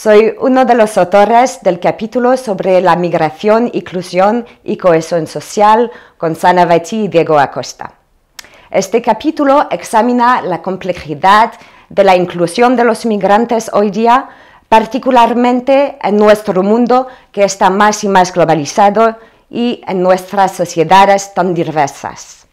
Soy uno de los autores del capítulo sobre la migración, inclusión y cohesión social con Sana y Diego Acosta. Este capítulo examina la complejidad de la inclusión de los migrantes hoy día, particularmente en nuestro mundo que está más y más globalizado y en nuestras sociedades tan diversas.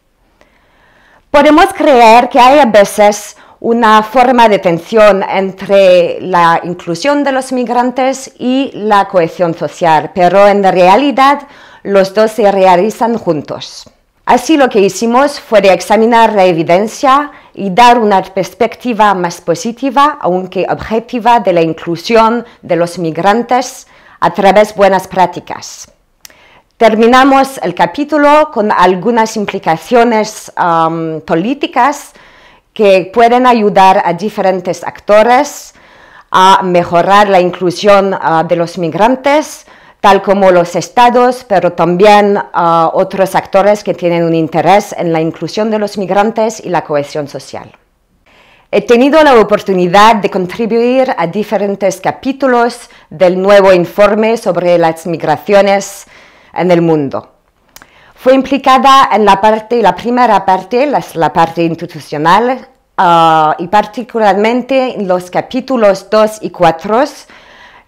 Podemos creer que hay a veces una forma de tensión entre la inclusión de los migrantes y la cohesión social, pero en realidad los dos se realizan juntos. Así lo que hicimos fue examinar la evidencia y dar una perspectiva más positiva, aunque objetiva, de la inclusión de los migrantes a través de buenas prácticas. Terminamos el capítulo con algunas implicaciones um, políticas que pueden ayudar a diferentes actores a mejorar la inclusión ah, de los migrantes, tal como los estados, pero también a ah, otros actores que tienen un interés en la inclusión de los migrantes y la cohesión social. He tenido la oportunidad de contribuir a diferentes capítulos del nuevo informe sobre las migraciones en el mundo. Fue implicada en la, parte, la primera parte, la, parte institucional, ah, y particularmente en los capítulos 2 y 4,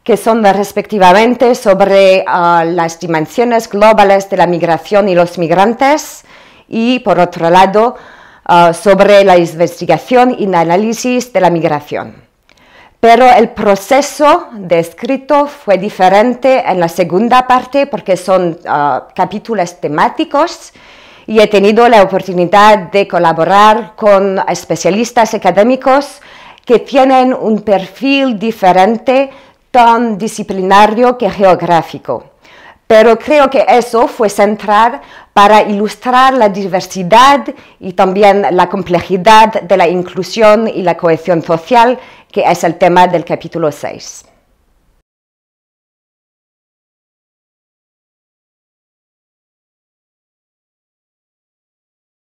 que son respectivamente sobre ah, las dimensiones globales de la migración y los migrantes, y por otro lado, ah, sobre la investigación y el análisis de la migración. Pero el proceso de escrito fue diferente en la segunda parte porque son ah, capítulos temáticos y he tenido la oportunidad de colaborar con especialistas académicos que tienen un perfil diferente, tan disciplinario que geográfico pero creo que eso fue central para ilustrar la diversidad y también la complejidad de la inclusión y la cohesión social, que es el tema del capítulo 6.